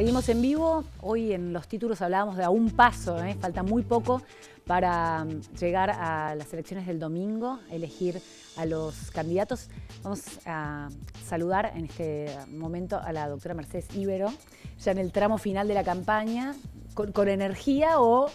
Seguimos en vivo, hoy en los títulos hablábamos de a un paso, ¿eh? falta muy poco para mm, llegar a las elecciones del domingo, elegir a los candidatos. Vamos a saludar en este momento a la doctora Mercedes Ibero, ya en el tramo final de la campaña, con energía o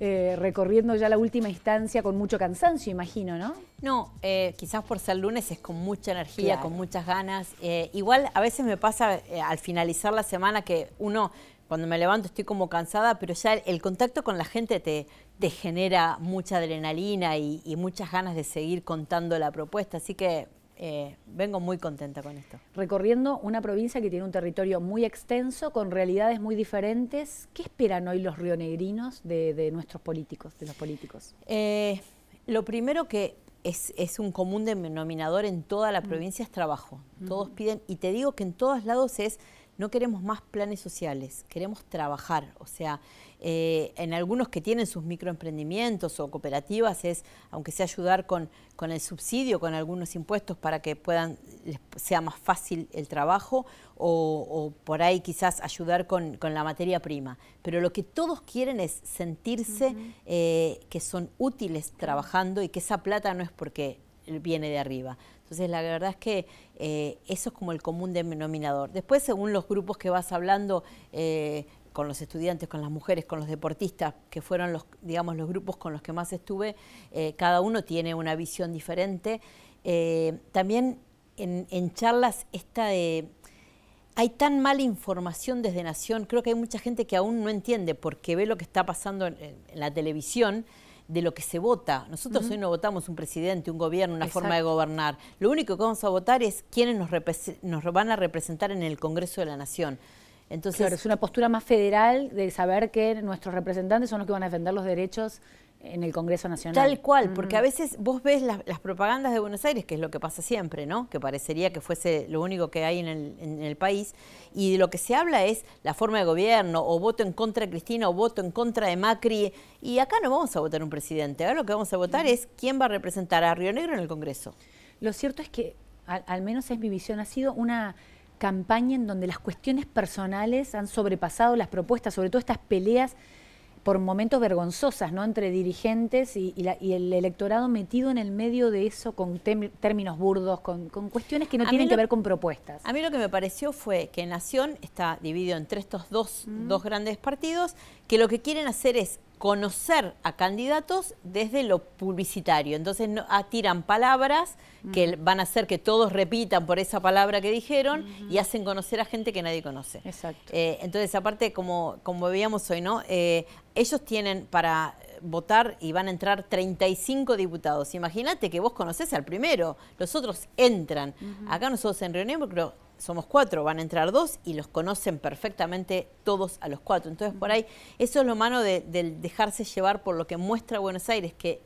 eh, recorriendo ya la última instancia con mucho cansancio, imagino, ¿no? No, eh, quizás por ser lunes es con mucha energía, con muchas ganas. Eh, igual a veces me pasa al finalizar la semana que uno, cuando me levanto estoy como cansada, pero ya el, contacto con la gente te, te genera mucha adrenalina y muchas ganas de seguir contando la propuesta. Así que eh, vengo muy contenta con esto. Recorriendo una provincia que tiene un territorio muy extenso, con realidades muy diferentes, ¿qué esperan hoy los rionegrinos de, de nuestros políticos, de los políticos? Eh, lo primero que es, es, un común denominador en toda la mm. provincia es trabajo. Mm. Todos piden, y te digo que en todos lados es no queremos más planes sociales, queremos trabajar. O sea, eh, en algunos que tienen sus microemprendimientos o cooperativas es, aunque sea ayudar con, el subsidio, con algunos impuestos para que puedan, les sea más fácil el trabajo o, por ahí quizás ayudar con, la materia prima. Pero lo que todos quieren es sentirse eh, que son útiles trabajando y que esa plata no es porque viene de arriba. Entonces, la verdad es que eh, eso es como el común denominador. Después, según los grupos que vas hablando, eh, con los estudiantes, con las mujeres, con los deportistas, que fueron los, digamos, los grupos con los que más estuve, eh, cada uno tiene una visión diferente. también en, charlas esta de, hay tan mala información desde Nación, creo que hay mucha gente que aún no entiende porque ve lo que está pasando en la televisión de lo que se vota. Nosotros hoy no votamos un presidente, un gobierno, una forma de gobernar. Lo único que vamos a votar es quiénes nos, nos van a representar en el Congreso de la Nación. Entonces, claro, es una postura más federal de saber que nuestros representantes son los que van a defender los derechos en el Congreso Nacional. Tal cual, porque a veces vos ves las, propagandas de Buenos Aires, que es lo que pasa siempre, ¿no? Que parecería que fuese lo único que hay en el, país, y de lo que se habla es la forma de gobierno, o voto en contra de Cristina, o voto en contra de Macri, y acá no vamos a votar un presidente, ahora lo que vamos a votar es quién va a representar a Río Negro en el Congreso. Lo cierto es que, al menos es mi visión, ha sido una campaña en donde las cuestiones personales han sobrepasado las propuestas, sobre todo estas peleas por momentos vergonzosas, ¿no? Entre dirigentes y, el electorado metido en el medio de eso con términos burdos, con, cuestiones que no tienen que ver con propuestas. A mí lo que me pareció fue que Nación está dividido entre estos dos, mm. dos grandes partidos, que lo que quieren hacer es conocer a candidatos desde lo publicitario. Entonces no, atiran ah, palabras que van a hacer que todos repitan por esa palabra que dijeron y hacen conocer a gente que nadie conoce. Exacto. Eh, entonces, aparte, como, como veíamos hoy, ¿no? Eh, ellos tienen para votar y van a entrar 35 diputados. Imagínate que vos conocés al primero, los otros entran. Acá nosotros en Río creo somos cuatro, van a entrar dos y los conocen perfectamente todos a los cuatro. Entonces, por ahí, eso es lo malo de, del dejarse llevar por lo que muestra Buenos Aires, que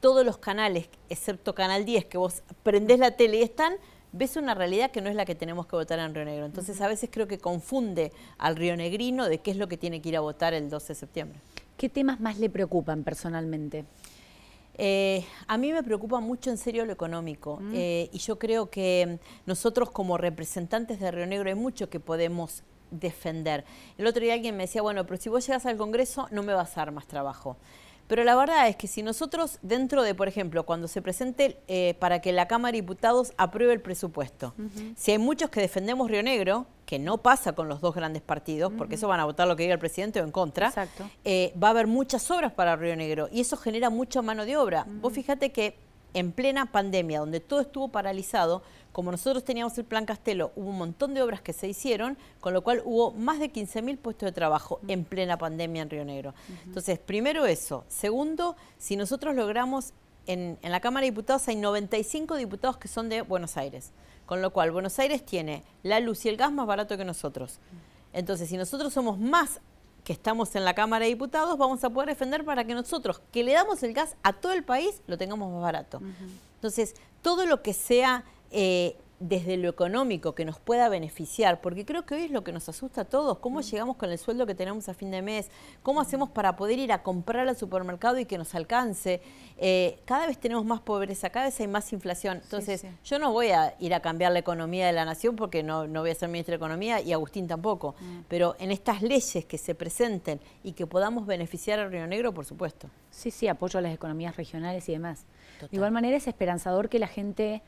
todos los canales, excepto Canal 10, que vos prendés la tele y están, ves una realidad que no es la que tenemos que votar en Río Negro. Entonces, a veces creo que confunde al río Negrino de qué es lo que tiene que ir a votar el 12 de septiembre. ¿Qué temas más le preocupan personalmente? Eh, a mí me preocupa mucho en serio lo económico mm. eh, y yo creo que mm, nosotros como representantes de Río Negro hay mucho que podemos defender. El otro día alguien me decía, bueno, pero si vos llegas al Congreso no me vas a dar más trabajo. Pero la verdad es que si nosotros, dentro de, por ejemplo, cuando se presente eh, para que la Cámara de Diputados apruebe el presupuesto, si hay muchos que defendemos Río Negro, que no pasa con los dos grandes partidos, porque eso van a votar lo que diga el presidente o en contra, eh, va a haber muchas obras para Río Negro y eso genera mucha mano de obra. Vos fíjate que en plena pandemia, donde todo estuvo paralizado, como nosotros teníamos el Plan Castelo, hubo un montón de obras que se hicieron, con lo cual hubo más de 15.000 puestos de trabajo en plena pandemia en Río Negro. Entonces, primero eso. Segundo, si nosotros logramos, en, en la Cámara de Diputados hay 95 diputados que son de Buenos Aires, con lo cual Buenos Aires tiene la luz y el gas más barato que nosotros. Entonces, si nosotros somos más que estamos en la Cámara de Diputados, vamos a poder defender para que nosotros, que le damos el gas a todo el país, lo tengamos más barato. Entonces, todo lo que sea eh, desde lo económico que nos pueda beneficiar, porque creo que hoy es lo que nos asusta a todos, cómo mm. llegamos con el sueldo que tenemos a fin de mes, cómo hacemos para poder ir a comprar al supermercado y que nos alcance. Eh, cada vez tenemos más pobreza, cada vez hay más inflación. Entonces, yo no voy a ir a cambiar la economía de la nación porque no, voy a ser ministro de Economía y Agustín tampoco, mm. pero en estas leyes que se presenten y que podamos beneficiar al Río Negro, por supuesto. Sí, sí, apoyo a las economías regionales y demás. De igual manera es esperanzador que la gente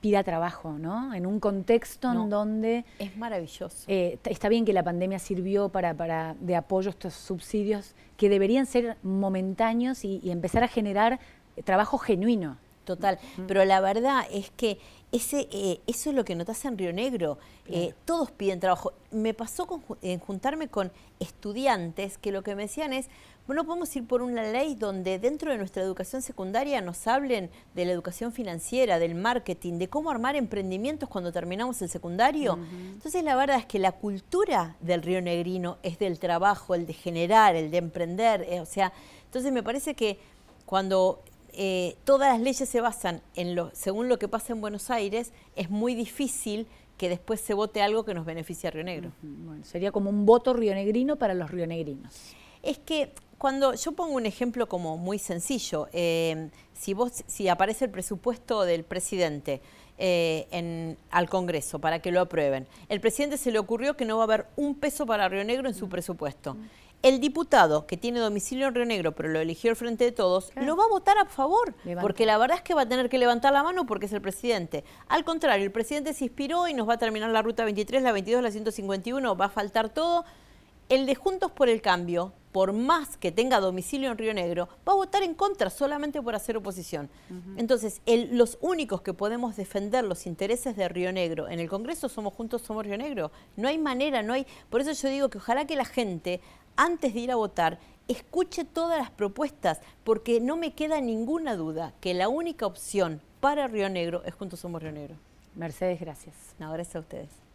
pida trabajo, ¿no? En un contexto en donde... Es maravilloso. Eh, está bien que la pandemia sirvió para, para de apoyo a estos subsidios que deberían ser momentáneos y empezar a generar trabajo genuino total. Pero la verdad es que ese, eh, eso es lo que notas en Río Negro. Eh, todos piden trabajo. Me pasó en juntarme con estudiantes que lo que me decían es, bueno, podemos ir por una ley donde dentro de nuestra educación secundaria nos hablen de la educación financiera, del marketing, de cómo armar emprendimientos cuando terminamos el secundario. Entonces la verdad es que la cultura del río negrino es del trabajo, el de generar, el de emprender. Eh, o sea, entonces me parece que cuando eh, todas las leyes se basan en lo, según lo que pasa en Buenos Aires, es muy difícil que después se vote algo que nos beneficie a Río Negro. bueno, sería como un voto rionegrino para los rionegrinos. Es que cuando yo pongo un ejemplo como muy sencillo, eh, si vos si aparece el presupuesto del presidente eh, en, al Congreso para que lo aprueben, el presidente se le ocurrió que no va a haber un peso para Río Negro en su presupuesto el diputado que tiene domicilio en Río Negro, pero lo eligió al frente de todos, lo va a votar a favor, porque la verdad es que va a tener que levantar la mano porque es el presidente. Al contrario, el presidente se inspiró y nos va a terminar la ruta 23, la 22, la 151, va a faltar todo. El de Juntos por el Cambio por más que tenga domicilio en Río Negro, va a votar en contra solamente por hacer oposición. Entonces, los únicos que podemos defender los intereses de Río Negro en el Congreso somos juntos, somos Río Negro. No hay manera, no hay... Por eso yo digo que ojalá que la gente, antes de ir a votar, escuche todas las propuestas, porque no me queda ninguna duda que la única opción para Río Negro es Juntos Somos Río Negro. Mercedes, gracias. No, gracias a ustedes.